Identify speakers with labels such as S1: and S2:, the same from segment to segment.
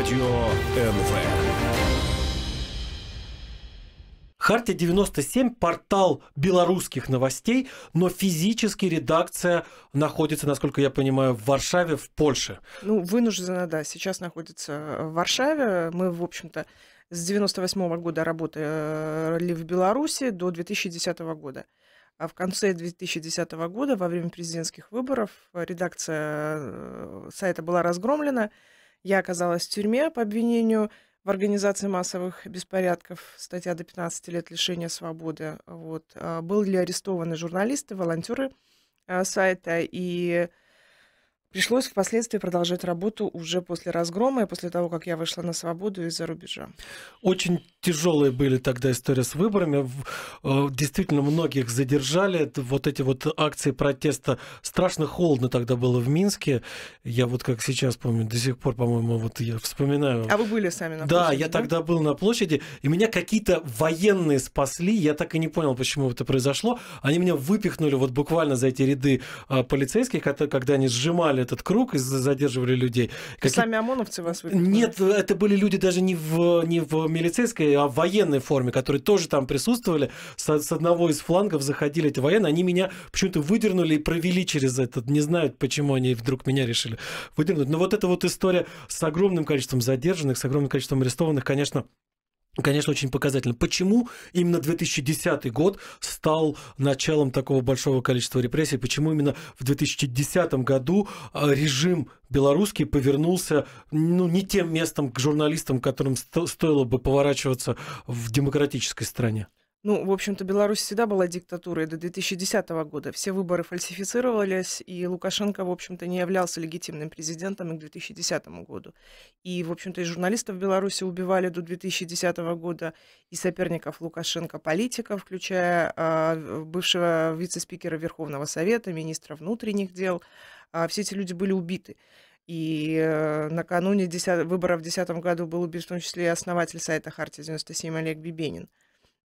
S1: Радио НВ. Хартия 97 портал белорусских новостей, но физически редакция находится, насколько я понимаю, в Варшаве, в Польше.
S2: Ну, вынуждена, да, сейчас находится в Варшаве. Мы, в общем-то, с 98 года работали в Беларуси до 2010 года. А в конце 2010 года, во время президентских выборов, редакция э, сайта была разгромлена. Я оказалась в тюрьме по обвинению в организации массовых беспорядков, статья до 15 лет лишения свободы. Вот. А, Были арестованы журналисты, волонтеры а, сайта и Пришлось впоследствии продолжать работу уже после разгрома и после того, как я вышла на свободу из-за рубежа.
S1: Очень тяжелые были тогда истории с выборами. Э, действительно, многих задержали. Вот эти вот акции протеста. Страшно холодно тогда было в Минске. Я вот как сейчас помню, до сих пор, по-моему, вот я вспоминаю. А вы были сами на площади? Да, я да? тогда был на площади, и меня какие-то военные спасли. Я так и не понял, почему это произошло. Они меня выпихнули вот буквально за эти ряды а, полицейских, когда они сжимали открывали этот круг и задерживали людей. Как... Сами ОМОНовцы вас выпустили? Нет, это были люди даже не в, не в милицейской, а в военной форме, которые тоже там присутствовали. С, с одного из флангов заходили эти военные. Они меня почему-то выдернули и провели через этот. Не знаю почему они вдруг меня решили выдернуть. Но вот эта вот история с огромным количеством задержанных, с огромным количеством арестованных, конечно, конечно, очень показательно. Почему именно 2010 год стал началом такого большого количества репрессий? Почему именно в 2010 году а, режим белорусский повернулся ну, не тем местом к журналистам, которым стоило бы поворачиваться в демократической стране?
S2: Ну, в общем-то, Беларусь всегда была диктатурой до 2010 года. Все выборы фальсифицировались, и Лукашенко, в общем-то, не являлся легитимным президентом и к 2010 году. И, в общем-то, и журналистов в Беларуси убивали до 2010 года, и соперников Лукашенко политиков, включая э, бывшего вице-спикера Верховного Совета, министра внутренних дел. Э, все эти люди были убиты. И э, накануне 10, выборов в 2010 году был убит в том числе и основатель сайта «Хартия-97» Олег Бибенин.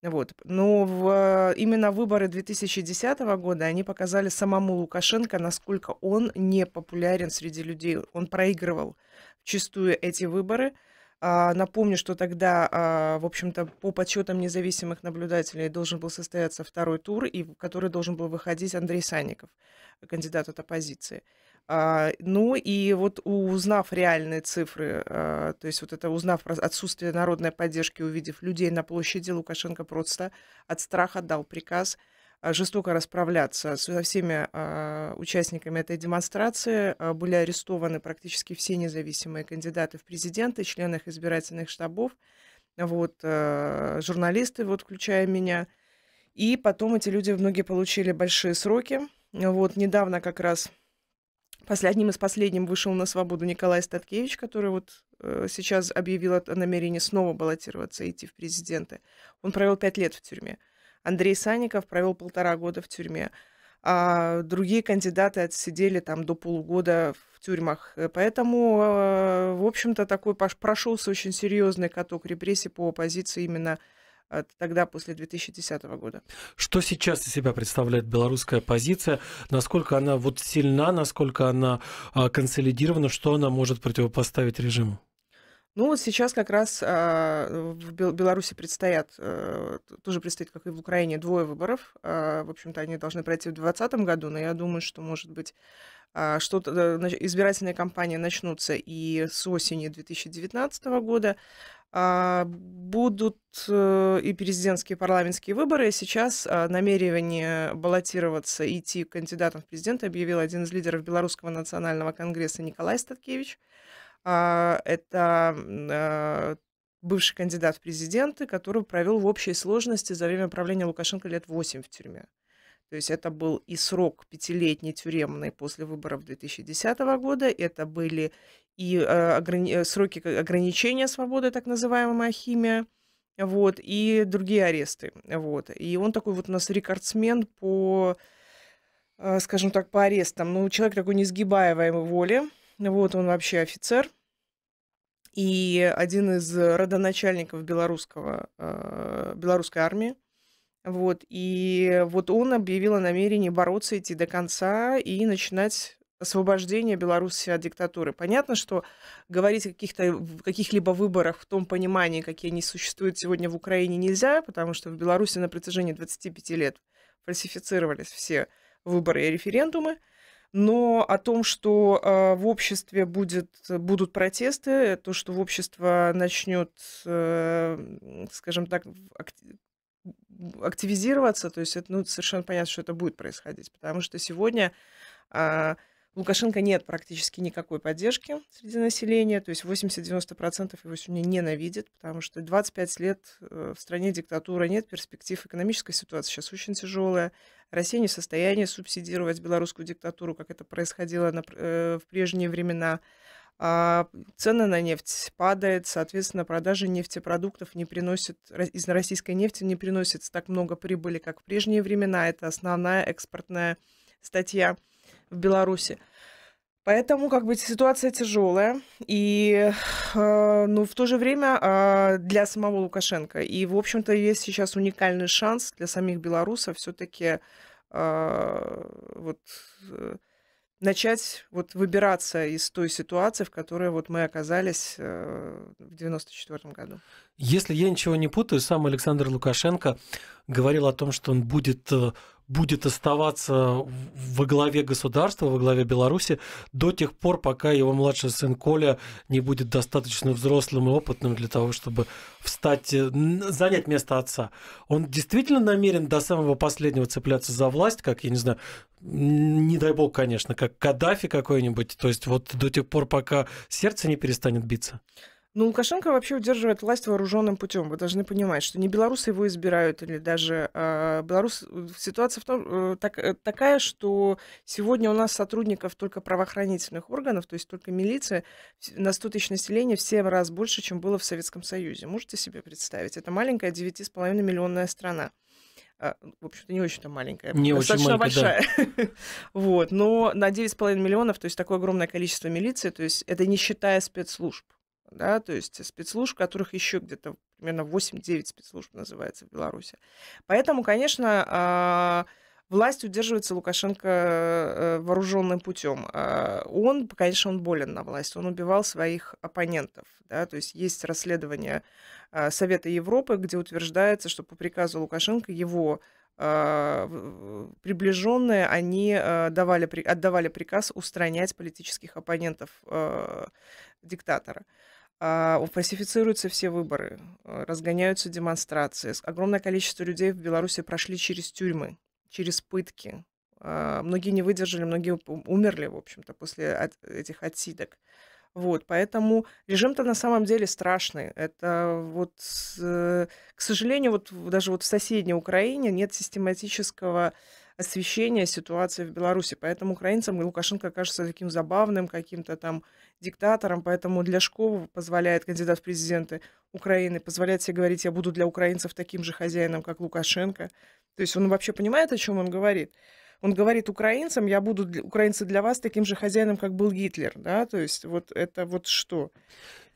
S2: Вот. Но в, э, именно выборы 2010 года, они показали самому Лукашенко, насколько он не популярен среди людей. Он проигрывал чистую эти выборы – а, напомню, что тогда, а, в общем-то, по подсчетам независимых наблюдателей должен был состояться второй тур, и в который должен был выходить Андрей Санников, кандидат от оппозиции. А, ну и вот узнав реальные цифры, то есть вот это узнав про отсутствие народной поддержки, увидев людей на площади, Лукашенко просто от страха дал приказ – а, жестоко расправляться со всеми а, участниками этой демонстрации. А, были арестованы практически все независимые кандидаты в президенты, члены их избирательных штабов, вот, журналисты, вот, включая меня. И потом эти люди, многие получили большие сроки. Вот, недавно как раз после одним из последним вышел на свободу Николай Статкевич, который вот э, сейчас объявил о намерении снова баллотироваться и идти в президенты. Он провел пять лет в тюрьме. Андрей Санников провел полтора года в тюрьме, а другие кандидаты отсидели там до полугода в тюрьмах. Э, поэтому, э, в общем-то, такой прошелся очень серьезный каток репрессий по оппозиции именно тогда, после 2010 года.
S1: Что сейчас из себя представляет белорусская оппозиция, Насколько она вот сильна, насколько она а, консолидирована, что она может противопоставить режиму?
S2: Ну вот сейчас как раз э, в Беларуси предстоят, э, тоже предстоит, как и в Украине, двое выборов. Э, в общем-то, они должны пройти в 2020 году, но я думаю, что, может быть, а, что-то избирательные кампании начнутся и с осени 2019 года. Будут э, и президентские, и парламентские выборы. Сейчас намерение баллотироваться, идти кандидатом в президенты объявил один из лидеров Белорусского национального конгресса Николай Статкевич. А, это а, бывший кандидат в президенты, который провел в общей сложности за время правления Лукашенко лет 8 в тюрьме. То есть это был и срок пятилетний тюремный после выборов 2010 года, это были и а, э, ограни- сроки ограничения свободы, так называемая химия, вот, и другие аресты. Вот. И он такой вот у нас рекордсмен по, скажем так, по арестам. Ну, человек такой несгибаемой воли, вот он вообще офицер. И один из родоначальников белорусского, э, белорусской армии. Вот, и вот он объявил о намерении бороться, идти до конца и начинать освобождение Беларуси от диктатуры. Понятно, что говорить о каких-то, каких-либо выборах в том понимании, какие они существуют сегодня в Украине, нельзя, потому что в Беларуси на протяжении 25 лет фальсифицировались все выборы и референдумы но о том, что э, в обществе будет, будут протесты, то, что в общество начнет, э, скажем так, активизироваться, то есть это ну, совершенно понятно, что это будет происходить, потому что сегодня э, Лукашенко нет практически никакой поддержки среди населения, то есть 80-90% его сегодня ненавидит, потому что 25 лет э, в стране диктатура нет, перспектив экономической ситуации сейчас очень тяжелая. Россия не в состоянии субсидировать белорусскую диктатуру, как это происходило на, э, в прежние времена. А цены на нефть падают, соответственно, продажи нефтепродуктов не приносит, из российской нефти не приносится так много прибыли, как в прежние времена. Это основная экспортная статья в Беларуси. Поэтому, как бы, ситуация тяжелая. И, э, ну, в то же время э, для самого Лукашенко. И, в общем-то, есть сейчас уникальный шанс для самих белорусов все-таки э, а, вот э, начать вот выбираться из той ситуации, в которой вот мы оказались
S1: э,
S2: в 94 году.
S1: Если я ничего не путаю, сам Александр Лукашенко говорил о том, что он будет э, будет оставаться во главе государства, во главе Беларуси до тех пор, пока его младший сын Коля не будет достаточно взрослым и опытным для того, чтобы встать, э, занять место отца. Он действительно намерен до самого последнего цепляться за власть, как, я не знаю, не дай бог, конечно, как Каддафи какой-нибудь, то есть вот до тех пор, пока сердце не перестанет биться?
S2: Но ну, Лукашенко вообще удерживает власть вооруженным путем. Вы должны понимать, что не белорусы его избирают, или даже э, белорус... Ситуация в том, э, так, э, такая, что сегодня у нас сотрудников только правоохранительных органов, то есть только милиция, на 100 тысяч населения в 7 раз больше, чем было в Советском Союзе. Можете себе представить? Это маленькая 9,5 миллионная страна а, в общем-то, не очень-то маленькая, не достаточно очень маленькая, большая. Да. вот, но на 9,5 миллионов, то есть такое огромное количество милиции, то есть это не считая спецслужб да, то есть спецслужб, которых еще где-то примерно 8-9 спецслужб называется в Беларуси. Поэтому, конечно, а, власть удерживается Лукашенко э, вооруженным путем. А, он, конечно, он болен на власть, он убивал своих оппонентов. Да? То есть есть расследование а, Совета Европы, где утверждается, что по приказу Лукашенко его приближенные, они давали, отдавали приказ устранять политических оппонентов диктатора. А, фальсифицируются все выборы, а, разгоняются демонстрации. Огромное количество людей в Беларуси прошли через тюрьмы, через пытки. А, многие не выдержали, многие умерли, в общем-то, после этих отсидок. Вот, поэтому режим-то на самом деле страшный. Это вот, э, к сожалению, вот даже вот в соседней Украине нет систематического освещения ситуации в Беларуси. Поэтому украинцам Лукашенко кажется таким забавным каким-то там диктатором, поэтому для Шкова позволяет кандидат в президенты Украины, позволяет себе говорить, я буду для украинцев таким же хозяином, как Лукашенко. То есть он вообще понимает, о чем он говорит. Он говорит украинцам, я буду, украинцы для вас таким же хозяином, как был Гитлер, да, то есть вот это вот
S1: что.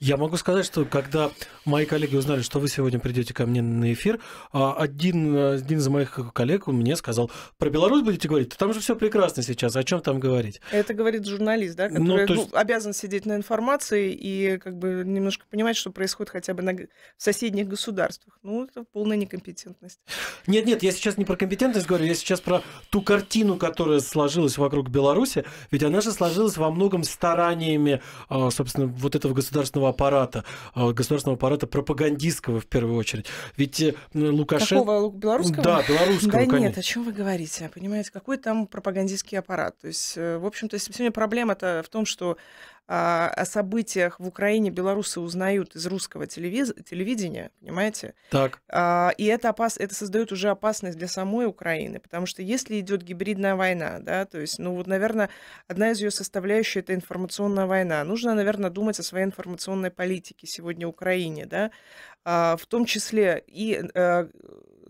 S1: Я могу сказать, что когда мои коллеги узнали, что вы сегодня придете ко мне на эфир, а, один, один из моих коллег мне сказал, про Беларусь будете говорить? Там же все прекрасно сейчас, о чем там говорить?
S2: Это говорит журналист, да, ну, который ну, есть... ну, обязан сидеть
S1: на информации
S2: и как бы немножко понимать, что происходит хотя бы на... в соседних государствах. Ну, это полная некомпетентность.
S1: Нет, нет, я сейчас не про компетентность говорю, я сейчас про ту картину, которая сложилась вокруг Беларуси, ведь она же сложилась во многом стараниями, а, собственно, вот этого государственного аппарата, а, государственного аппарата пропагандистского в первую очередь. Ведь э, Лукашенко... Какого, белорусского? Да, белорусского, Да конечно. нет, о
S2: чем вы говорите? Понимаете, какой там пропагандистский аппарат? То есть, э, в общем-то, сегодня проблема-то в том, что а, о событиях в Украине белорусы узнают из русского телевиз... телевидения, понимаете? Так. А, и это, опас... это создает уже опасность для самой Украины, потому что если идет гибридная война, да, то есть, ну вот, наверное, одна из ее составляющих это информационная война. Нужно, наверное, думать о своей информационной политике сегодня Украине, да, а, в том числе и э,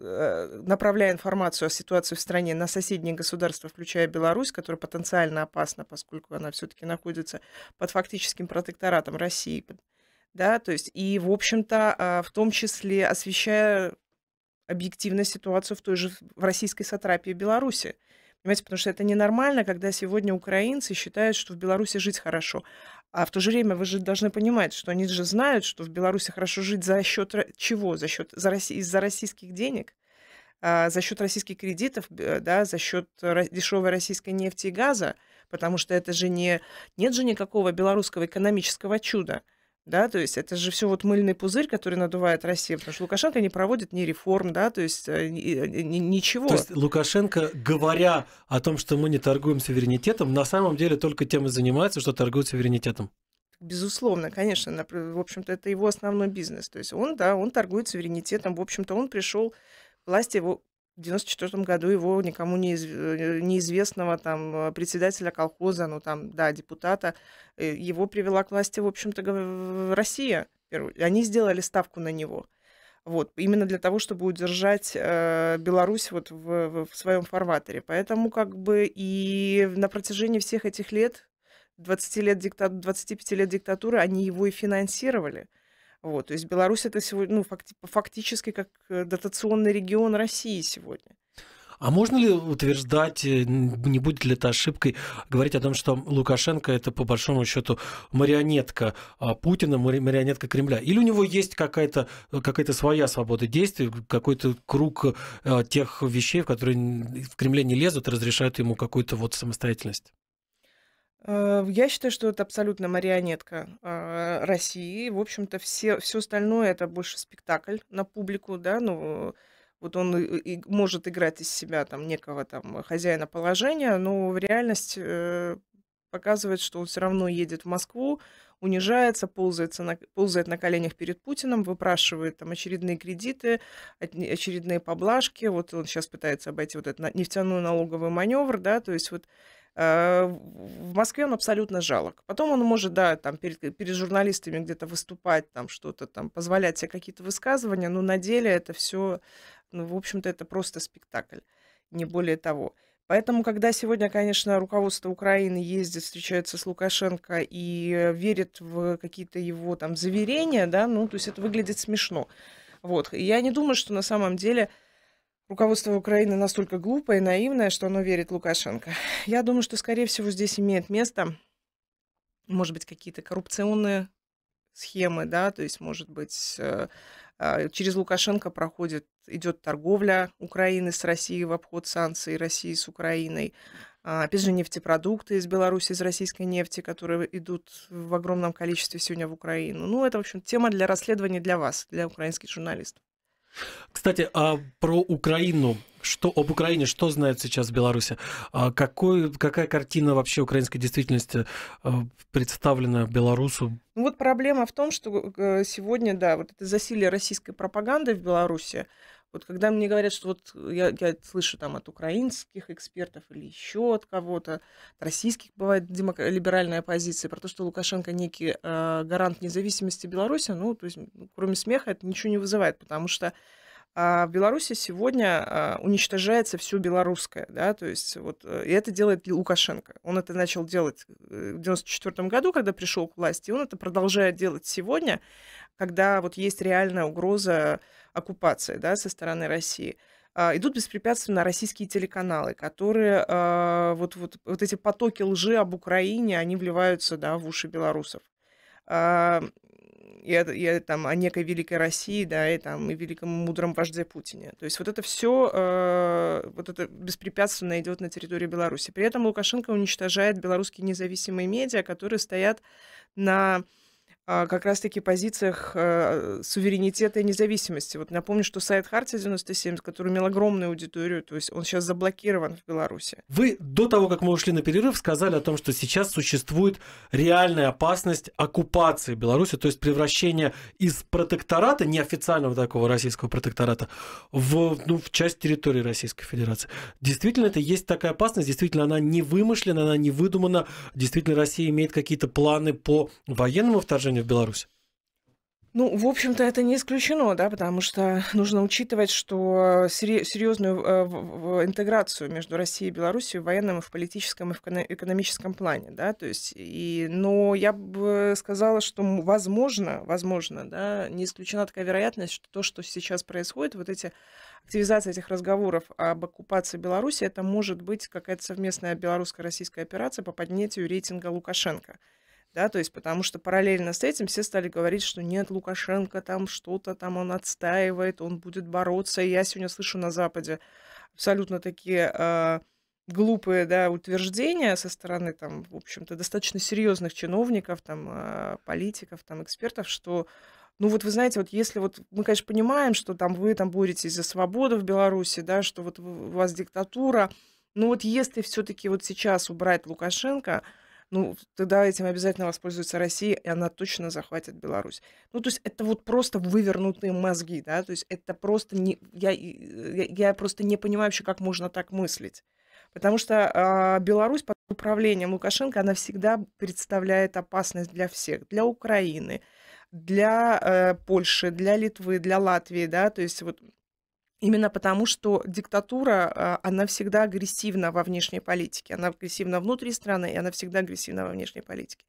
S2: Э, направляя информацию о ситуации в стране на соседние государства, включая Беларусь, которая потенциально опасна, поскольку она все-таки находится под фактическим протекторатом России, да, то есть и, в общем-то, а, в том числе освещая объективно ситуацию в той же в российской сатрапии Беларуси. Понимаете, потому что это ненормально, когда сегодня украинцы считают, что в Беларуси жить хорошо. А в то же время вы же должны понимать, что они же знают, что в Беларуси хорошо жить за счет чего? За счет за Росси, из-за российских денег, а, за счет российских кредитов, да, за счет дешевой российской нефти и газа, потому что это же не нет же никакого белорусского экономического чуда да, то есть это же все вот мыльный пузырь, который надувает Россия, потому что Лукашенко не проводит ни
S1: реформ, да, то есть э, э, ничего. То есть Лукашенко, говоря о том, что мы не торгуем суверенитетом, на самом деле только тем и занимается, что торгует суверенитетом.
S2: Безусловно, конечно, в общем-то, это его основной бизнес. То есть он, да, он торгует суверенитетом, в общем-то, он пришел власти его в 94 году его никому неиз... Э, неизвестного там э, председателя колхоза, ну там, да, депутата, э, его привела к власти, в общем-то, Россия. Они сделали ставку на него. Вот, именно для того, чтобы удержать э, Беларусь вот в, в, в своем фарватере. Поэтому как бы и на протяжении всех этих лет, 20 лет дикта... 25 лет диктатуры, они его и финансировали. Вот, то есть Беларусь это сегодня, ну, факти фактически как э, дотационный регион России сегодня.
S1: А можно ли утверждать, э, не будет ли это ошибкой, говорить о том, что Лукашенко это по большому счету марионетка а, Путина, марионетка Кремля? Или у него есть какая-то какая, э, -то, какая -то своя свобода действий, какой-то круг тех вещей, в которые в Кремле не лезут, разрешают ему какую-то вот самостоятельность?
S2: Э, я считаю, что это абсолютно марионетка а, России. В общем-то, все, все остальное это больше спектакль на публику, да, ну, вот он и, может играть из себя там некого там хозяина положения, но в реальности э, показывает, что он все равно едет в Москву, унижается, ползается на, ползает на коленях перед Путиным, выпрашивает там очередные кредиты, очередные поблажки. Вот он сейчас пытается обойти вот этот нефтяной налоговый маневр, да, то есть вот Э, в Москве он абсолютно жалок. Потом он может, да, там перед, э, перед журналистами где-то выступать, там что-то там, позволять себе какие-то высказывания, но на деле это все, ну, в общем-то, это просто спектакль, не более того. Поэтому, когда сегодня, конечно, руководство Украины ездит, встречается с Лукашенко и э, верит в какие-то его там заверения, да, ну, то есть это выглядит смешно. Вот. И я не думаю, что на самом деле Руководство Украины настолько глупое и наивное, что оно верит Лукашенко. Я думаю, что, скорее всего, здесь имеет место, может быть, какие-то коррупционные схемы, да, то есть, может быть, э, а, через Лукашенко проходит, идет торговля Украины с Россией в обход санкций России с Украиной. А, опять же, нефтепродукты из Беларуси, из российской нефти, которые идут в огромном количестве сегодня в Украину. Ну, это, в общем, тема для расследования для вас, для украинских журналистов.
S1: Кстати, а про Украину. Что об Украине, что знает сейчас Беларусь, А какой, какая картина вообще украинской действительности э, представлена Беларусу?
S2: Ну, вот проблема в том, что э, сегодня, да, вот это засилие российской пропаганды в Беларуси, вот когда мне говорят, что вот э, я, я слышу там от украинских экспертов или еще от кого-то, от российских бывает демок... либеральная позиция про то, что Лукашенко некий э, гарант независимости Беларуси, ну, то есть, ну, кроме смеха, это ничего не вызывает, потому что а в Беларуси сегодня а, уничтожается все белорусское, да, то есть вот, э, и это делает Лукашенко. Он это начал делать э, в 94 году, когда пришел к власти, и он это продолжает делать сегодня, когда вот есть реальная угроза оккупации да, со стороны России, а, идут беспрепятственно российские телеканалы, которые а, вот, вот, вот эти потоки лжи об Украине, они вливаются да, в уши белорусов. А, и, и там о некой великой России, да, и там и великом мудром вожде Путине. То есть вот это все, э, вот это беспрепятственно идет на территории Беларуси. При этом Лукашенко уничтожает белорусские независимые медиа, которые стоят на а, как раз-таки позициях э, суверенитета и независимости. Вот напомню, что сайт Хартия 97, который имел огромную аудиторию, то есть он сейчас заблокирован в Беларуси.
S1: Вы до того, как мы ушли на перерыв, сказали о том, что сейчас существует реальная опасность оккупации Беларуси, то есть превращения из протектората, неофициального такого российского протектората, в, ну, в часть территории Российской Федерации. Действительно, это есть такая опасность, действительно, она не вымышлена, она не выдумана, действительно, Россия имеет какие-то планы по военному вторжению в Беларусь?
S2: Ну, в общем-то, это не исключено, да, потому что нужно учитывать, что э, серьезную э, интеграцию между Россией и Беларусью в военном, и в политическом, и в экономическом плане, да, то есть, и, но я бы сказала, что возможно, возможно, да, не исключена такая вероятность, что то, что сейчас происходит, вот эти активизация этих разговоров об оккупации Беларуси, это может быть какая-то совместная белорусско-российская операция по поднятию рейтинга Лукашенко да, то есть потому что параллельно с этим все стали говорить, что нет, Лукашенко там что-то, там он отстаивает, он будет бороться, и я сегодня слышу на Западе абсолютно такие э, глупые, да, утверждения со стороны, там, в общем-то, достаточно серьезных чиновников, там, э, политиков, там, экспертов, что ну вот вы знаете, вот если вот мы, конечно, понимаем, что там вы там боретесь за свободу в Беларуси, да, что вот у вас диктатура, но вот если все-таки вот сейчас убрать Лукашенко, ну, тогда этим обязательно воспользуется Россия, и она точно захватит Беларусь. Ну, то есть это вот просто вывернутые мозги, да, то есть это просто не... Я, я, я просто не понимаю вообще, как можно так мыслить. Потому что э, Беларусь под управлением Лукашенко, она всегда представляет опасность для всех, для Украины, для э, Польши, для Литвы, для Латвии, да, то есть вот Именно потому, что диктатура, э, она всегда агрессивна во внешней политике, она агрессивна внутри страны, и она всегда агрессивна во внешней политике.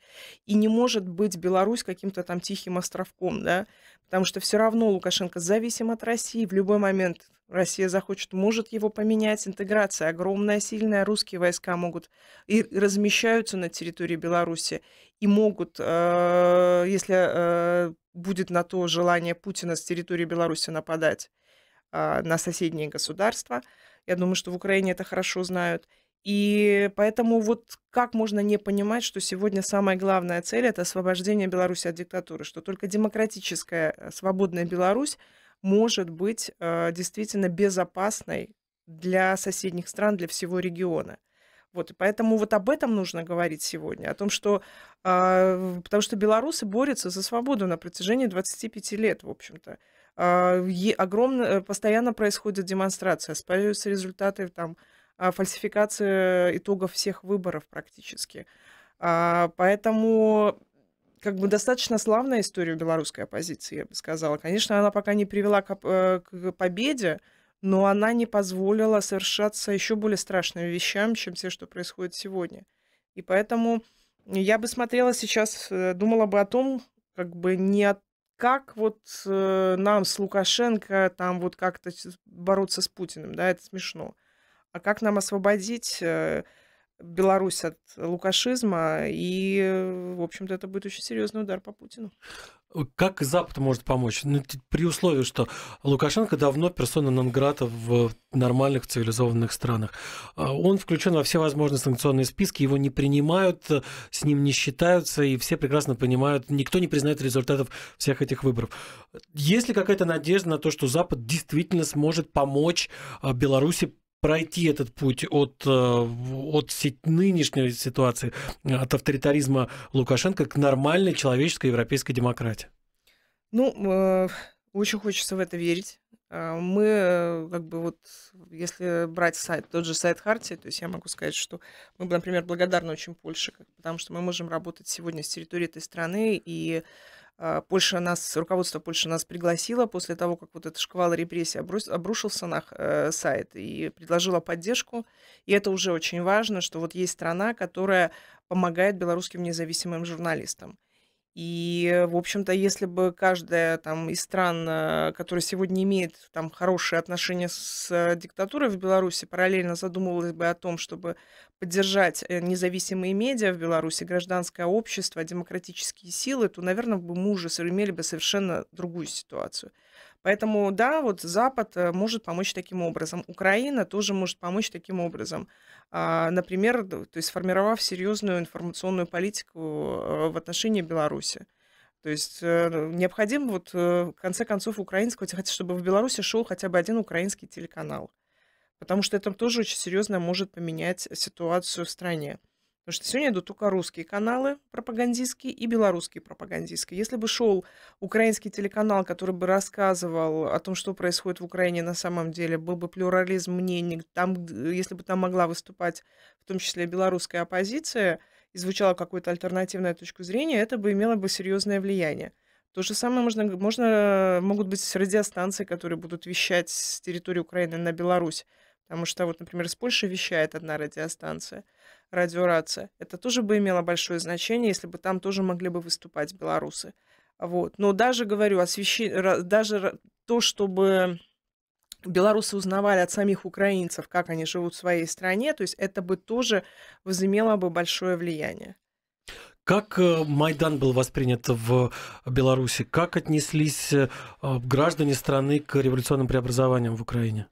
S2: И не может быть Беларусь каким-то там тихим островком, да, потому что все равно Лукашенко зависим от России, в любой момент Россия захочет, может его поменять, интеграция огромная, сильная, русские войска могут и размещаются на территории Беларуси, и могут, э, если э, будет на то желание Путина с территории Беларуси нападать, а, на соседние государства. Я думаю, что в Украине это хорошо знают. И поэтому вот как можно не понимать, что сегодня самая главная цель – это освобождение Беларуси от диктатуры, что только демократическая, э, свободная Беларусь может быть э, действительно безопасной для соседних стран, для всего региона. Вот, и поэтому вот об этом нужно говорить сегодня, о том, что... Э, потому что белорусы борются за свободу на протяжении 25 лет, в общем-то. А, огромно, э, постоянно происходят демонстрации, спаиваются результаты там, а, фальсификации итогов всех выборов практически. А, поэтому как бы достаточно славная история белорусской оппозиции, я бы сказала. Конечно, она пока не привела к, э, к победе, но она не позволила совершаться еще более страшным вещам, чем все, что происходит сегодня. И поэтому я бы смотрела сейчас, э, думала бы о том, как бы не о как вот э, нам с Лукашенко там вот как-то бороться с Путиным, да, это смешно. А как нам освободить э, Беларусь от лукашизма, и, в общем-то, это будет очень серьезный удар по Путину.
S1: Э, как Запад может помочь? Ну, при условии, что Лукашенко давно персона Нонграта в нормальных цивилизованных странах. А он включен во все возможные санкционные списки, его не принимают, э, с ним не считаются, и все прекрасно понимают, никто не признает результатов всех этих выборов. Есть ли какая-то надежда на то, что Запад действительно сможет помочь а, Беларуси пройти этот путь от, э, от нынешней ситуации, э, от авторитаризма Лукашенко к нормальной человеческой европейской демократии?
S2: Ну, э, очень хочется в это верить. А, мы, как бы вот, если брать сайт, тот же сайт Хартии, то есть я могу сказать, что мы, например, благодарны очень Польше, потому что мы можем работать сегодня с территории этой страны и Польша а, нас, руководство Польши нас пригласило после того, как вот этот шквал репрессий обрушился на э, сайт и предложило поддержку. И это уже очень важно, что вот есть страна, которая помогает белорусским независимым журналистам. И, в общем-то, если бы каждая там, из стран, э, которая сегодня имеет там, хорошие отношения с э, диктатурой в Беларуси, параллельно задумывалась бы о том, чтобы поддержать э, независимые медиа в Беларуси, гражданское общество, демократические силы, то, наверное, бы мы уже имели бы совершенно другую ситуацию. Поэтому, да, вот Запад э, может помочь таким образом. Украина тоже может помочь таким образом. А, например, то есть сформировав серьезную информационную политику э, в отношении Беларуси. То есть э, необходимо вот в конце концов украинского, чтобы в Беларуси шел хотя бы один украинский телеканал. Потому что это тоже очень серьезно может поменять ситуацию в стране. Потому что сегодня идут только русские каналы пропагандистские и белорусские пропагандистские. Если бы шел украинский телеканал, который бы рассказывал о том, что происходит в Украине на самом деле, был бы плюрализм мнений, там, э, если бы там могла выступать в том числе белорусская оппозиция и звучала какая-то альтернативную точку зрения, это бы имело бы серьезное влияние. То же самое можно, можно, э, могут быть радиостанции, которые будут вещать с территории Украины на Беларусь. Потому что, вот, например, из Польши вещает одна радиостанция, радиорация. Это тоже бы имело большое значение, если бы там тоже могли бы выступать белорусы. Вот. Но даже, говорю, освещи... даже то, чтобы белорусы узнавали от самих украинцев, как они живут в своей стране, то есть это бы тоже возымело бы большое влияние.
S1: Как э, Майдан был воспринят в Беларуси? Как отнеслись э, граждане страны к революционным преобразованиям в Украине?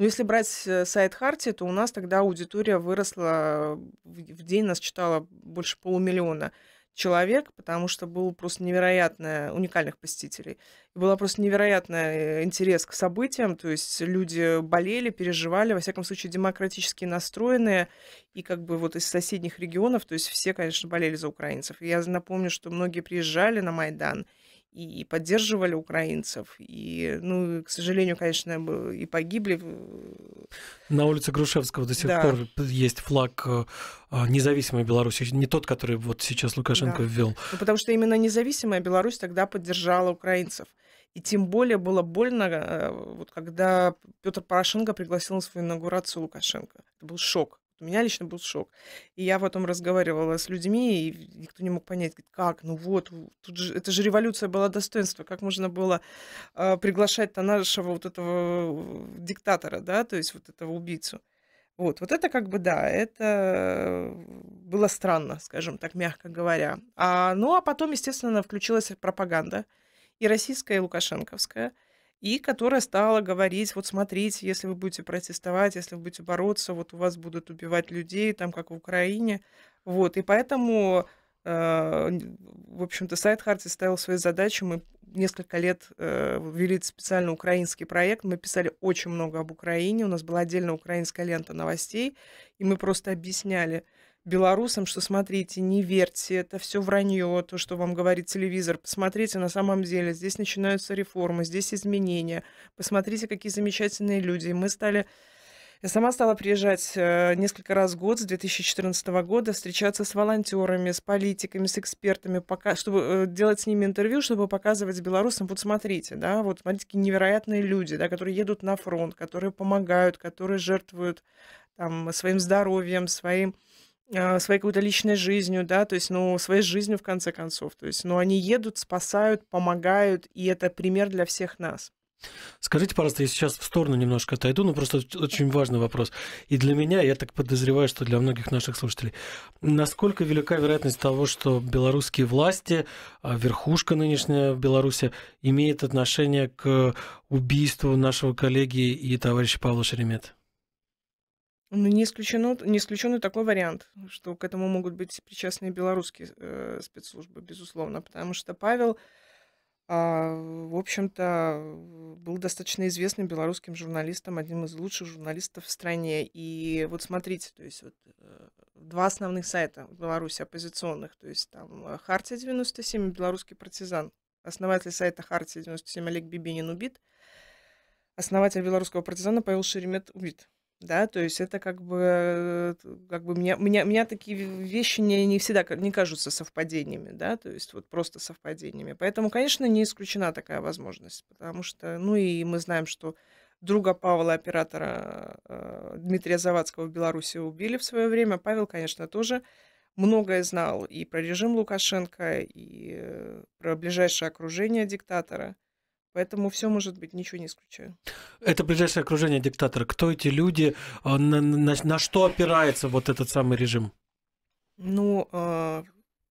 S2: Но ну, если брать э, сайт Харти, то у нас тогда аудитория выросла, в день нас читало больше полумиллиона человек, потому что было просто невероятное уникальных посетителей. И была просто невероятный э, интерес к событиям, то есть люди болели, переживали, во всяком случае, демократически настроенные, и как бы вот из соседних регионов, то есть все, конечно, болели за украинцев. я напомню, что многие приезжали на Майдан – и поддерживали украинцев. И, ну, к сожалению, конечно, и погибли.
S1: На улице Грушевского до сих да. пор есть флаг э, а, независимой Беларуси, не тот, который вот сейчас Лукашенко да. ввел.
S2: Ну, потому что именно независимая Беларусь тогда поддержала украинцев. И тем более было больно, э, вот когда Петр Порошенко пригласил на свою инаугурацию Лукашенко. Это был шок. У меня лично был шок. И я потом разговаривала с людьми, и никто не мог понять, говорит, как, ну вот, тут же, это же революция была достоинство как можно было э, приглашать-то нашего вот этого э, диктатора, да, то есть вот этого убийцу. Вот, вот это как бы, да, это было странно, скажем так, мягко говоря. А, ну, а потом, естественно, включилась пропаганда и российская, и лукашенковская – и которая стала говорить, вот смотрите, если вы будете протестовать, если вы будете бороться, вот у вас будут убивать людей, там, как в Украине. Вот, и поэтому, э, в общем-то, сайт Харти ставил свои задачи, мы несколько лет э, ввели специально украинский проект, мы писали очень много об Украине, у нас была отдельная украинская лента новостей, и мы просто объясняли, белорусам, что смотрите, не верьте, это все вранье, то, что вам говорит телевизор, посмотрите на самом деле, здесь начинаются реформы, здесь изменения, посмотрите, какие замечательные люди. Мы стали я сама стала приезжать э, несколько раз в год с 2014 года, встречаться с волонтерами, с политиками, с экспертами, пока, чтобы э, делать с ними интервью, чтобы показывать белорусам, вот смотрите, да, вот смотрите, какие невероятные люди, да, которые едут на фронт, которые помогают, которые жертвуют там, своим здоровьем, своим а, своей какой-то личной жизнью, да, то есть, ну, своей жизнью, в конце концов. То есть, ну, они едут, спасают, помогают, и это пример для всех нас.
S1: Скажите, пожалуйста, я сейчас в сторону немножко отойду, но просто очень важный вопрос. И для меня, я так подозреваю, что для многих наших слушателей. Насколько велика вероятность того, что белорусские власти, а, верхушка нынешняя в Беларуси, имеет отношение к убийству нашего коллеги и товарища Павла Шеремета?
S2: Ну, не исключено, не исключен и такой вариант, что к этому могут быть причастны белорусские э, спецслужбы, безусловно, потому что Павел, э, в общем-то, был достаточно известным белорусским журналистом, одним из лучших журналистов в стране. И вот смотрите, то есть вот, э, два основных сайта в Беларуси оппозиционных, то есть там э, Хартия 97 Белорусский партизан. Основатель сайта Хартия 97 Олег Бибинин убит, основатель белорусского партизана Павел Шеремет убит. Да, то есть это как бы, э, как бы меня, меня, меня такие вещи не, не всегда не кажутся совпадениями, да, то есть вот просто совпадениями. Поэтому, конечно, не исключена такая возможность, потому что, ну и мы знаем, что друга Павла, оператора э, Дмитрия Завадского в Беларуси убили в свое время. Павел, конечно, тоже многое знал и про режим Лукашенко, и э, про ближайшее окружение диктатора – Поэтому все может быть, ничего не исключаю.
S1: Это ближайшее окружение диктатора. Кто эти люди? А, на, на, на что опирается вот этот самый режим?
S2: Ну, а,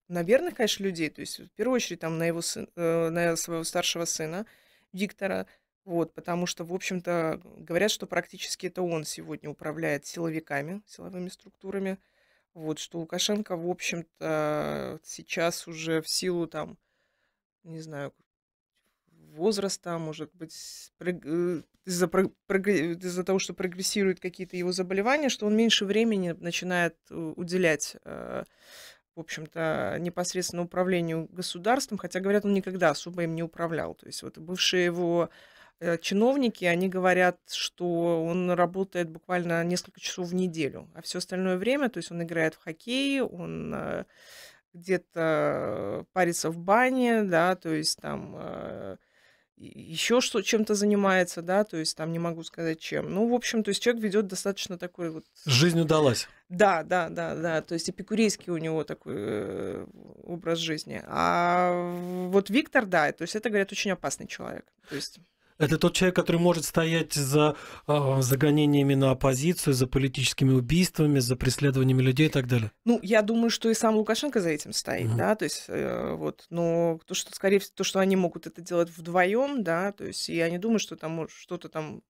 S2: наверное, конечно, людей. То есть, в первую очередь, там, на, его сын, э, на своего старшего сына, диктора. Вот, потому что, в общем-то, говорят, что практически это он сегодня управляет силовиками, силовыми структурами. Вот, что Лукашенко, в общем-то, сейчас уже в силу, там, не знаю, возраста, может быть, э, из-за из того, что прогрессируют какие-то его заболевания, что он меньше времени начинает э, уделять э, в общем-то, непосредственно управлению государством, хотя, говорят, он никогда особо им не управлял. То есть вот бывшие его чиновники, они говорят, что он работает буквально несколько часов в неделю, а все остальное время, то есть он играет в хоккей, он где-то парится в бане, да, то есть там еще что чем-то занимается, да, то есть там не могу сказать чем. Ну, в общем, то есть человек ведет достаточно такой вот...
S1: Жизнь удалась.
S2: Да, да, да, да, то есть эпикурейский у него такой э, образ жизни. А вот Виктор, да, то есть это, говорят, очень опасный человек. То есть...
S1: Это тот человек, который может стоять за э, загонениями на оппозицию, за политическими убийствами, за преследованиями людей и так далее.
S2: Ну, я думаю, что и сам Лукашенко за этим стоит, mm-hmm. да, то есть э, вот, но то, что, скорее всего, то, что они могут это делать вдвоем, да, то есть я не думаю, что там что-то там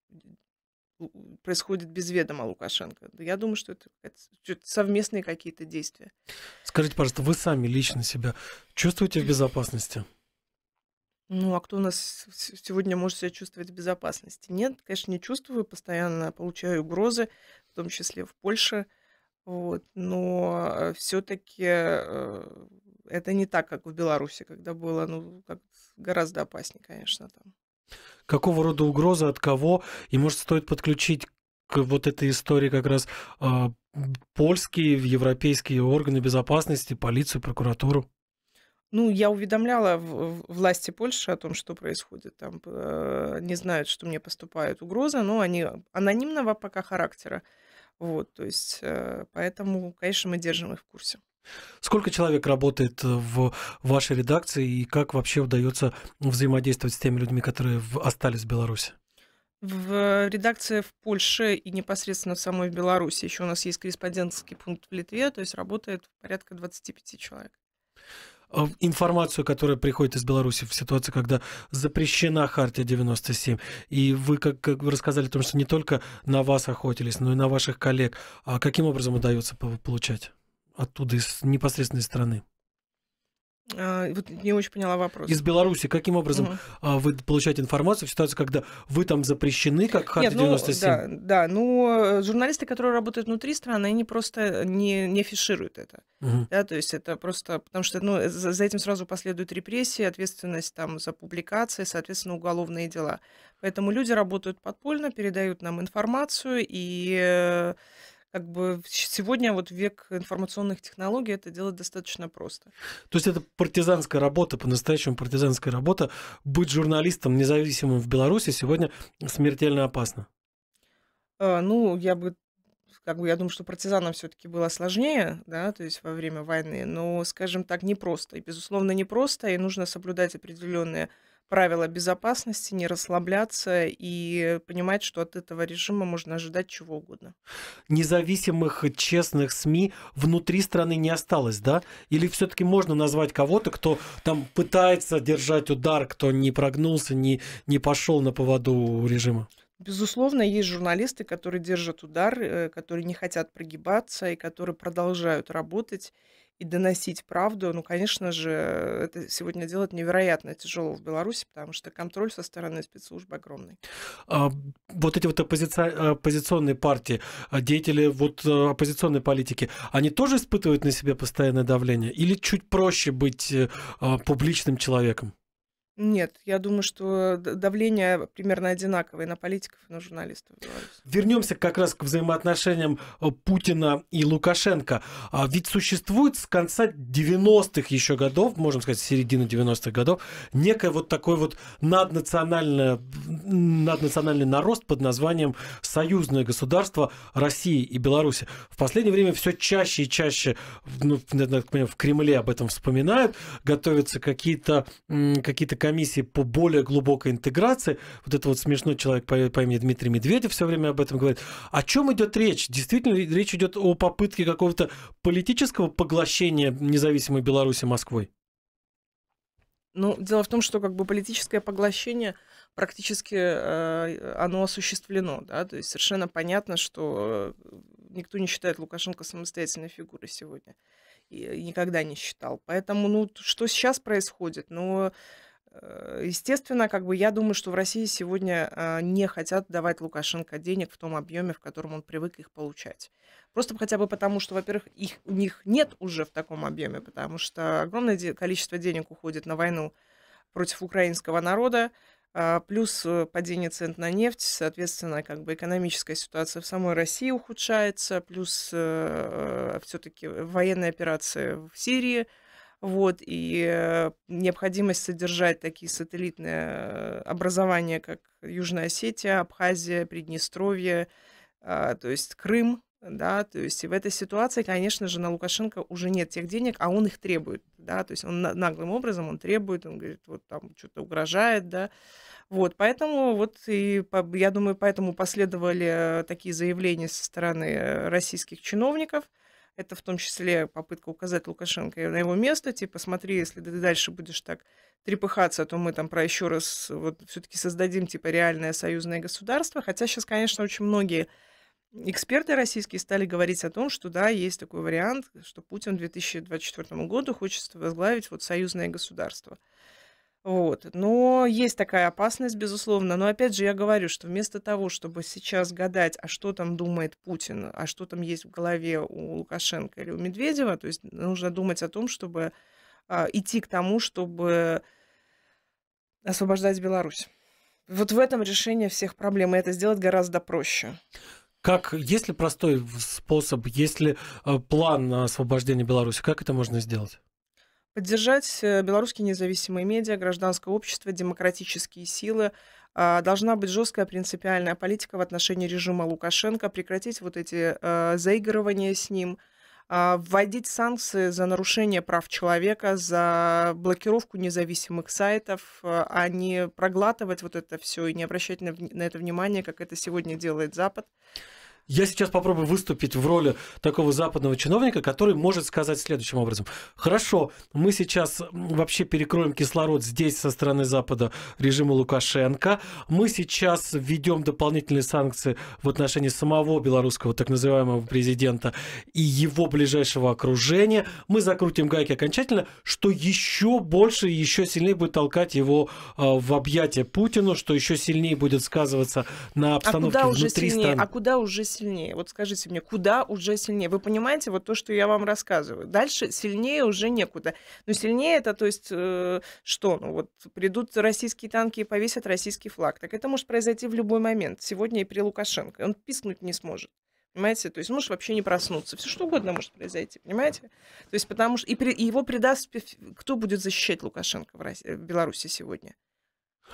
S2: происходит без ведома Лукашенко. Я думаю, что это, это совместные какие-то действия.
S1: Скажите, пожалуйста, вы сами лично себя чувствуете в безопасности?
S2: Ну, а кто у нас сегодня может себя чувствовать в безопасности? Нет, конечно, не чувствую, постоянно а получаю угрозы, в том числе в Польше. Вот, но все-таки э, это не так, как в Беларуси, когда было ну, как гораздо опаснее, конечно, там.
S1: Какого рода угрозы от кого? И, может, стоит подключить к вот этой истории как раз э, польские, европейские органы безопасности, полицию, прокуратуру?
S2: Ну, я уведомляла власти Польши о том, что происходит. Там э, не знают, что мне поступает угроза, но они анонимного пока характера. Вот, то есть, э, поэтому, конечно, мы держим
S1: их в курсе. Сколько человек работает в вашей редакции и как вообще удается взаимодействовать с теми людьми, которые в, остались в Беларуси?
S2: В редакции в Польше и непосредственно в самой Беларуси. Еще у нас есть корреспондентский пункт в Литве, то есть работает порядка 25 человек.
S1: Э, информацию, которая приходит из Беларуси в ситуации, когда запрещена Хартия 97. И вы, как, как вы рассказали о том, что не только на вас охотились, но и на ваших коллег. А каким образом удается получать оттуда, из непосредственной страны? А, вот не очень поняла вопрос. Из Беларуси каким образом угу. вы получаете информацию в ситуации, когда вы там запрещены, как Харта ну, 97? Да, да,
S2: ну э, журналисты, которые работают внутри страны, они просто не, не афишируют это. Угу. Да, то есть это просто, потому что ну, за, за этим сразу последуют репрессии, ответственность там за публикации, соответственно, уголовные дела. Поэтому люди работают подпольно, передают нам информацию и э, как бы сегодня вот век информационных технологий это делать достаточно просто.
S1: То есть это партизанская работа, по-настоящему партизанская работа. Быть журналистом независимым в Беларуси сегодня смертельно опасно.
S2: А, ну, я бы как бы я думаю, что партизанам все-таки было сложнее, да, то есть во время войны, но, скажем так, непросто. И, безусловно, непросто, и нужно соблюдать определенные правила безопасности, не расслабляться и понимать, что от этого режима можно ожидать чего угодно.
S1: Независимых честных СМИ внутри страны не осталось, да? Или все-таки можно назвать кого-то, кто там пытается держать удар, кто не прогнулся, не, не пошел на поводу режима?
S2: Безусловно, есть журналисты, которые держат удар, э, которые не хотят прогибаться и которые продолжают работать и доносить правду, ну, конечно же, это сегодня делать невероятно тяжело в Беларуси, потому что контроль со стороны спецслужб огромный.
S1: А, вот эти вот а, оппозиционные партии, а, деятели вот а, оппозиционной политики, они тоже испытывают на себе постоянное давление? Или чуть проще быть э, публичным человеком?
S2: Нет, я думаю, что давление примерно одинаковое на политиков и на журналистов.
S1: Вернемся как раз к взаимоотношениям э, Путина и Лукашенко. А ведь существует с конца 90-х еще годов, можем сказать, середины 90-х годов, некое вот такой вот наднациональное, наднациональный нарост под названием «Союзное государство России и Беларуси». В последнее время все чаще и чаще ну, в Кремле об этом вспоминают, готовятся какие-то какие-то комиссии по более глубокой интеграции, вот это вот смешной человек по, по имени Дмитрий Медведев все время об этом говорит, о чем идет речь? Действительно, речь идет о попытке какого-то политического поглощения независимой Беларуси Москвой?
S2: Ну, дело в том, что как бы политическое поглощение практически э, оно осуществлено, да, то есть совершенно понятно, что э, никто не считает Лукашенко самостоятельной фигурой сегодня, и никогда не считал. Поэтому, ну, что сейчас происходит, ну, Э, естественно, как бы я думаю, что в России сегодня а, не хотят давать Лукашенко денег в том объеме, в котором он привык их получать. Просто хотя бы потому, что, во-первых, их у них нет уже в таком объеме, потому что огромное количество денег уходит на войну против украинского народа, а, плюс э, падение цен на нефть, соответственно, как бы экономическая ситуация в самой России ухудшается, плюс э, все-таки военные операции в Сирии – вот, и э, необходимость содержать такие сателлитные э, образования, как Южная Осетия, Абхазия, Приднестровье, а, то есть Крым, да, то есть и в этой ситуации, конечно же, на Лукашенко уже нет тех денег, а он их требует, да, то есть он наглым образом он требует, он говорит, вот там что-то угрожает, да, вот, поэтому вот и, я думаю, поэтому последовали э, такие заявления со стороны российских чиновников – это в том числе попытка указать Лукашенко на его место, типа, смотри, если ты дальше будешь так трепыхаться, то мы там про еще раз вот все-таки создадим, типа, реальное союзное государство. Хотя сейчас, конечно, очень многие эксперты российские стали говорить о том, что да, есть такой вариант, что Путин в 2024 году хочет возглавить вот союзное государство. Вот. Но есть такая опасность, безусловно. Но опять же, я говорю, что вместо того, чтобы сейчас гадать, а что там думает Путин, а что там есть в голове у Лукашенко или у Медведева, то есть нужно думать о том, чтобы а, идти к тому, чтобы освобождать Беларусь. Вот в этом решение всех проблем, и это сделать гораздо проще.
S1: Как, есть ли простой способ, есть ли э, план на освобождение Беларуси, как это можно сделать?
S2: Поддержать э, белорусские независимые медиа, гражданское общество, демократические силы. А, должна быть жесткая принципиальная политика в отношении режима Лукашенко, прекратить вот эти э, заигрывания с ним, а, вводить санкции за нарушение прав человека, за блокировку независимых сайтов, э, а не проглатывать вот это все и не обращать на это внимание, как это сегодня делает
S1: Запад. Я сейчас попробую выступить в роли такого западного чиновника, который может сказать следующим образом. Хорошо, мы сейчас вообще перекроем кислород здесь со стороны Запада режима Лукашенко. Мы сейчас введем дополнительные санкции в отношении самого белорусского так называемого президента и его ближайшего окружения. Мы закрутим гайки окончательно, что еще больше и еще сильнее будет толкать его э, в объятия Путину, что еще сильнее будет сказываться на а обстановке а внутри страны. А
S2: куда уже сильнее? сильнее? Вот скажите мне, куда уже сильнее? Вы понимаете вот то, что я вам рассказываю? Дальше сильнее уже некуда. Но сильнее это, то есть, э, что? Ну вот придут российские танки и повесят российский флаг. Так это может произойти в любой момент. Сегодня и при Лукашенко. Он пискнуть не сможет. Понимаете? То есть может вообще не проснуться. Все что угодно может произойти, понимаете? То есть потому что... И, при, его предаст... Кто будет защищать Лукашенко в, России, в Беларуси сегодня?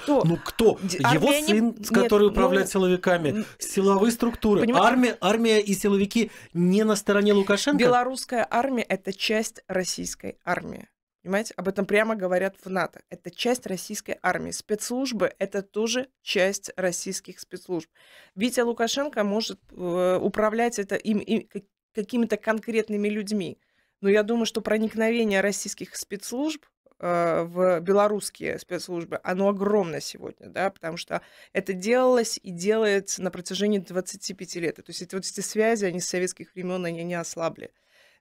S1: кто? Ну кто? Армия Его сын, не... который Нет, ну, управляет ну... силовиками, силовые структуры, Понимаете? армия, армия и силовики не на стороне Лукашенко.
S2: Белорусская армия это часть российской армии. Понимаете, об этом прямо говорят в НАТО. Это часть российской армии. Спецслужбы – это тоже часть российских спецслужб. Витя Лукашенко может э, управлять это им, им какими-то конкретными людьми. Но я думаю, что проникновение российских спецслужб Э, в белорусские спецслужбы, оно огромно сегодня, да, потому что это делалось и делается на протяжении 25 лет. То есть эти вот эти связи, они с советских времен, они не ослабли,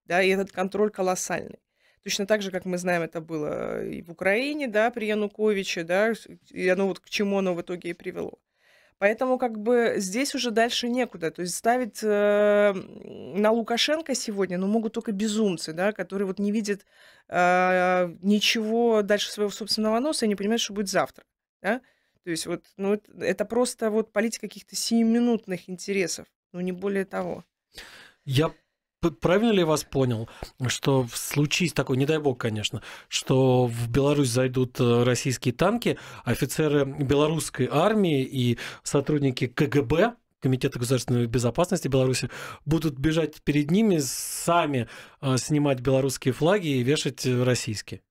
S2: да, и этот контроль колоссальный. Точно так же, как мы знаем, это было и в Украине, да, при Януковиче, да, и оно вот к чему оно в итоге и привело. Поэтому как бы здесь уже дальше некуда. То есть ставить э, на Лукашенко сегодня, ну, могут только безумцы, да, которые вот не видят э, ничего дальше своего собственного носа и не понимают, что будет завтра, да. То есть вот, ну, это, это просто вот политика каких-то сиюминутных интересов, ну, не более того.
S1: Я правильно ли я вас понял, что случись такой, не дай бог, конечно, что в Беларусь зайдут э, российские танки, офицеры белорусской армии и сотрудники КГБ Комитета государственной безопасности Беларуси будут бежать перед ними, сами э, снимать белорусские флаги и вешать российские?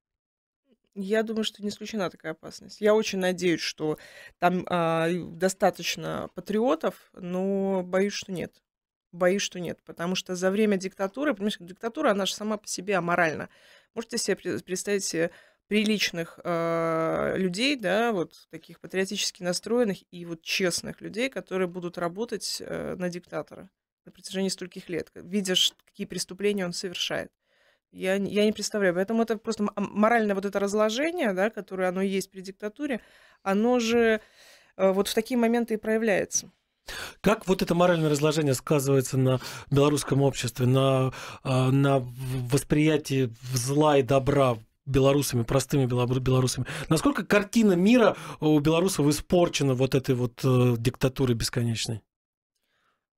S2: Я думаю, что не исключена такая опасность. Я очень надеюсь, что там а, достаточно патриотов, но боюсь, что нет. Боюсь, что нет, потому что за время диктатуры, понимаешь, диктатура, она же сама по себе аморальна. Можете себе представить себе приличных э, людей, да, вот таких патриотически настроенных и вот честных людей, которые будут работать э, на диктатора на протяжении стольких лет, видишь, какие преступления он совершает. Я, я не представляю. Поэтому это просто моральное вот это разложение, да, которое оно есть при диктатуре, оно же э, вот в такие моменты и проявляется.
S1: Как вот это моральное разложение сказывается на белорусском обществе, на, а, на восприятии зла и добра белорусами, простыми белорусами. Насколько картина мира у белорусов испорчена вот этой вот э, диктатурой бесконечной?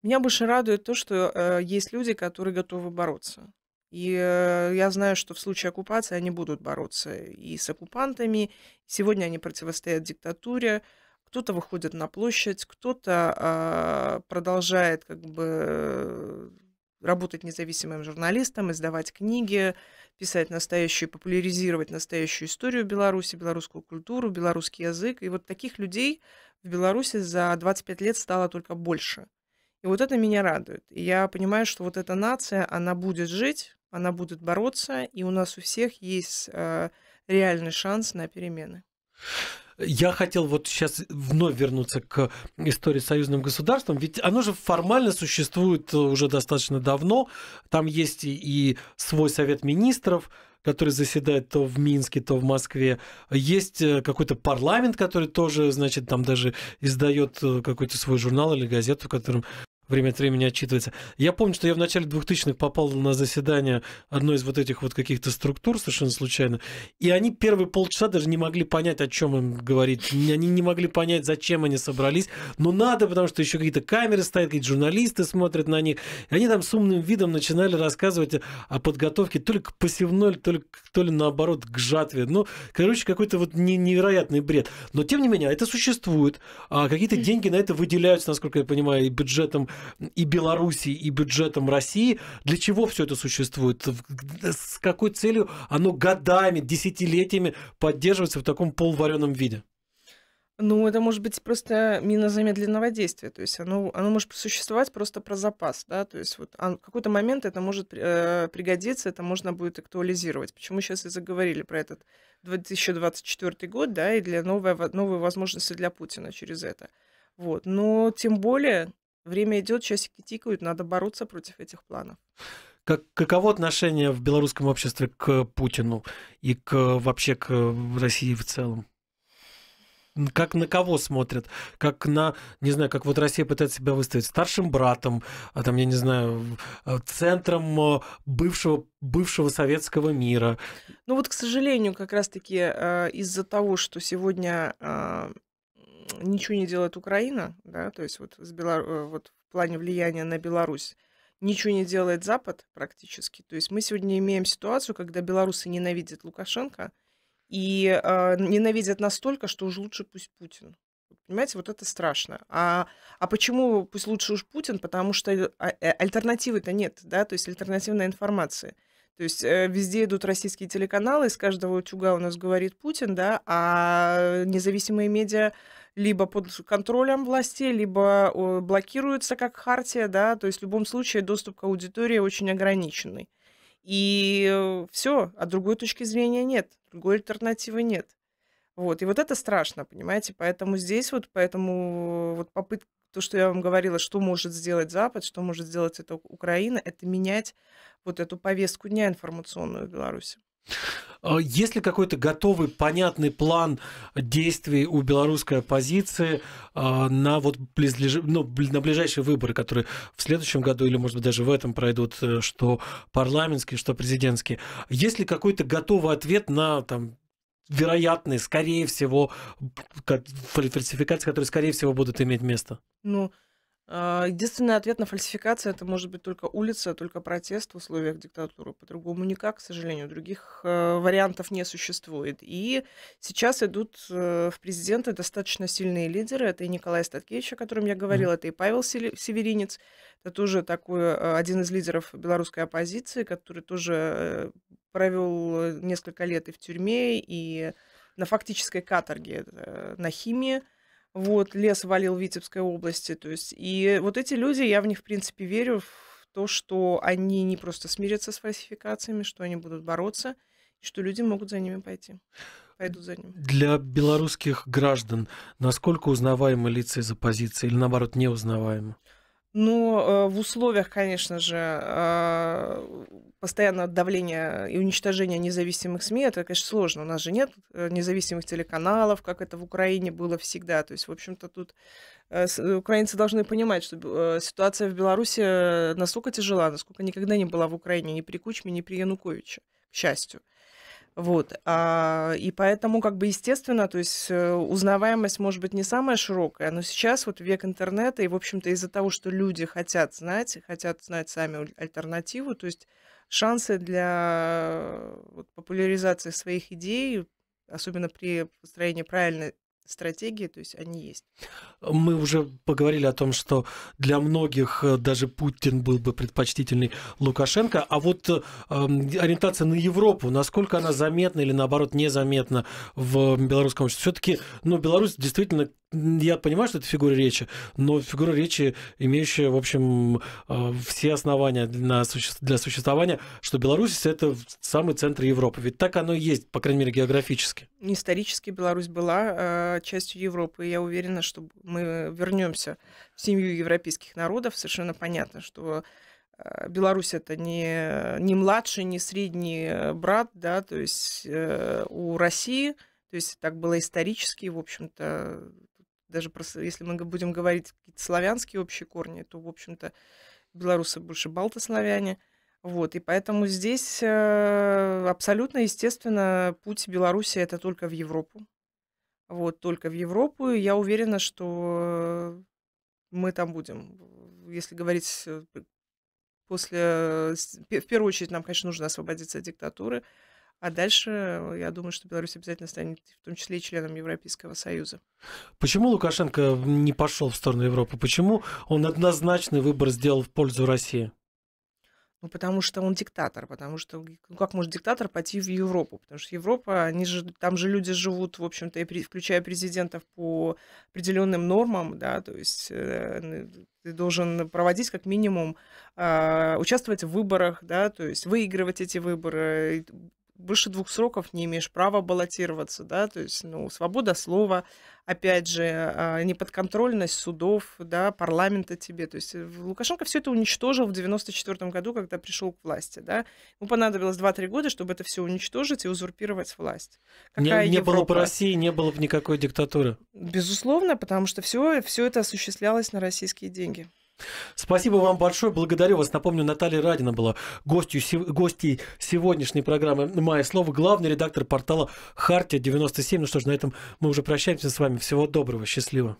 S2: Меня больше радует то, что э, есть люди, которые готовы бороться. И э, я знаю, что в случае оккупации они будут бороться и с оккупантами. Сегодня они противостоят диктатуре кто-то выходит на площадь, кто-то а, продолжает как бы э, работать независимым журналистом, издавать книги, писать настоящую, популяризировать настоящую историю Беларуси, белорусскую культуру, белорусский язык. И вот таких людей в Беларуси за 25 лет стало только больше. И вот это меня радует. И я понимаю, что вот эта нация, она будет жить, она будет бороться, и у нас у всех есть э, реальный шанс на перемены.
S1: Я хотел вот сейчас вновь вернуться к истории с союзным государством, ведь оно же формально существует э, уже достаточно давно. Там есть и свой совет министров, который заседает то в Минске, то в Москве. Есть э, какой-то парламент, который тоже, значит, там даже издает э, какой-то свой журнал или газету, в котором время от времени отчитывается. Я помню, что я в начале 2000-х попал на заседание одной из вот этих вот каких-то структур совершенно случайно, и они первые полчаса даже не могли понять, о чем им говорить. Они не могли понять, зачем они собрались. Но надо, потому что еще какие-то камеры стоят, какие-то журналисты смотрят на них. И они там с умным видом начинали рассказывать о подготовке то ли к посевной, то ли, то ли наоборот к жатве. Ну, короче, какой-то вот невероятный бред. Но, тем не менее, это существует. А какие-то деньги на это выделяются, насколько я понимаю, и бюджетом и Белоруссии, и бюджетом России. Для чего все это существует? С какой целью оно годами, десятилетиями поддерживается в таком полувареном виде?
S2: Ну, это может быть просто мина замедленного действия. То есть оно, оно может существовать просто про запас, да, то есть вот он, в какой-то момент это может э, пригодиться, это можно будет актуализировать. Почему сейчас и заговорили про этот 2024 год, да, и для новой, новые возможности для Путина через это. Вот. Но тем более Время идет, часики тикают, надо бороться против этих планов.
S1: Как, каково отношение в белорусском обществе к Путину и к, вообще к России в целом? как на кого смотрят, как на, не знаю, как вот Россия пытается себя выставить старшим братом, а там, я не знаю, э, центром э, бывшего, бывшего советского мира.
S2: Ну вот, к сожалению, как раз-таки э, из-за того, что сегодня ничего не делает Украина, да, то есть вот, с Белор... Э, вот в плане влияния на Беларусь, ничего не делает Запад практически. То есть мы сегодня имеем ситуацию, когда белорусы ненавидят Лукашенко и э, ненавидят настолько, что уж лучше пусть Путин. Понимаете, вот это страшно. А, а почему пусть лучше уж Путин? Потому что э, а, э, альтернативы-то нет, да, то есть альтернативной информации. То есть э, везде идут российские телеканалы, из каждого утюга у нас говорит Путин, да, а независимые медиа либо под контролем властей, либо блокируется как хартия, да, то есть в любом случае доступ к аудитории очень ограниченный. И э, все, а другой точки зрения нет, другой альтернативы нет. Вот, и вот это страшно, понимаете, поэтому здесь вот, поэтому э, вот попытка, то, что я вам говорила, что может сделать Запад, что может сделать эта Украина, это менять вот эту повестку дня информационную в
S1: Беларуси. Э, есть ли какой-то готовый, понятный план действий у белорусской оппозиции э, на, вот близлеж... ну, на ближайшие выборы, которые в следующем году или, может быть, даже в этом пройдут, э, что парламентские, что президентские? Есть ли какой-то готовый ответ на там, вероятные, скорее всего, фальсификации, которые, скорее всего, будут иметь место?
S2: Ну, Но а, единственный ответ на фальсификацию это может быть только улица, только протест в условиях диктатуры. По-другому никак, к сожалению, других э, вариантов не существует. И сейчас идут э, в президенты достаточно сильные лидеры. Это и Николай Статкевич, о котором я говорила, это и Павел Северинец, это тоже такой э, один из лидеров белорусской оппозиции, который тоже провел несколько лет и в тюрьме, и на фактической каторге, на химии. Вот, лес валил в Витебской области. То есть, и вот эти люди, я в них, в принципе, верю в то, что они не просто смирятся с фальсификациями, что они будут бороться, и что люди могут за ними пойти. Пойду за ним.
S1: Для белорусских граждан насколько узнаваемы лица из оппозиции или, наоборот, неузнаваемы?
S2: Но э, в условиях, конечно же, э, а, постоянного давления и уничтожения независимых СМИ, это, конечно, сложно. У нас же нет э, независимых телеканалов, как это в Украине было всегда. То есть, в общем-то, тут э, э, украинцы должны понимать, что ситуация в Беларуси настолько тяжела, насколько никогда не была в Украине ни при Кучме, ни при Януковиче, к счастью. Вот. А, и поэтому, как бы, естественно, то есть э, узнаваемость, может быть, не самая широкая, но сейчас вот век интернета, и, в общем-то, из-за того, что люди хотят знать, хотят знать сами альтернативу, то есть шансы для э, вот, популяризации своих идей, особенно при построении правильной стратегии, то есть они есть.
S1: Мы уже поговорили о том, что для многих э, даже Путин был бы предпочтительный Лукашенко, а вот э, эм, ориентация на Европу, насколько она заметна или наоборот незаметна в белорусском обществе? Все-таки, ну, Беларусь действительно я понимаю, что это фигура речи, но фигура речи, имеющая, в общем, э, все основания для, для существования, что Беларусь – это самый центр Европы. Ведь так оно и есть, по крайней мере, географически.
S2: Исторически Беларусь была э, частью Европы, и я уверена, что мы вернемся в семью европейских народов. Совершенно понятно, что э, Беларусь это не, не младший, не средний брат, да, то есть у России – то есть так было исторически, в общем-то, даже просто, если мы будем говорить какие-то славянские общие корни, то, в общем-то, белорусы больше балтославяне. Вот, и поэтому здесь э, абсолютно естественно путь Беларуси это только в Европу. Вот, только в Европу. И я уверена, что э, мы там будем. Если говорить э, после... В первую очередь нам, конечно, нужно освободиться от диктатуры. А дальше, я думаю, что Беларусь обязательно станет в том числе и членом Европейского
S1: Союза. Почему Лукашенко не пошел в сторону Европы? Почему он однозначный выбор сделал в пользу России?
S2: Ну, потому что он диктатор, потому что ну, как может диктатор пойти в Европу? Потому что Европа, они же, там же люди живут, в общем-то, и при, включая президентов по определенным нормам, да, то есть э, ты должен проводить как минимум, э, участвовать в выборах, да, то есть выигрывать эти выборы, больше двух сроков не имеешь права баллотироваться, да, то есть, ну, свобода слова, опять же, а, неподконтрольность судов, да, парламента тебе, то есть э, Лукашенко все это уничтожил в 94 году, когда пришел к власти, да, ему понадобилось 2-3 года, чтобы это все уничтожить и узурпировать власть. Какая не, не Европа? было бы России,
S1: не было бы никакой диктатуры.
S2: Безусловно, потому что все, все это осуществлялось на российские деньги.
S1: Спасибо вам большое, благодарю вас. Напомню, Наталья Радина была гостью, гостей сегодняшней программы «Мое слово», главный редактор портала «Хартия-97». Ну что ж, на этом мы уже прощаемся с вами. Всего доброго, счастливо.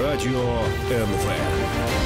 S2: Радио НВ.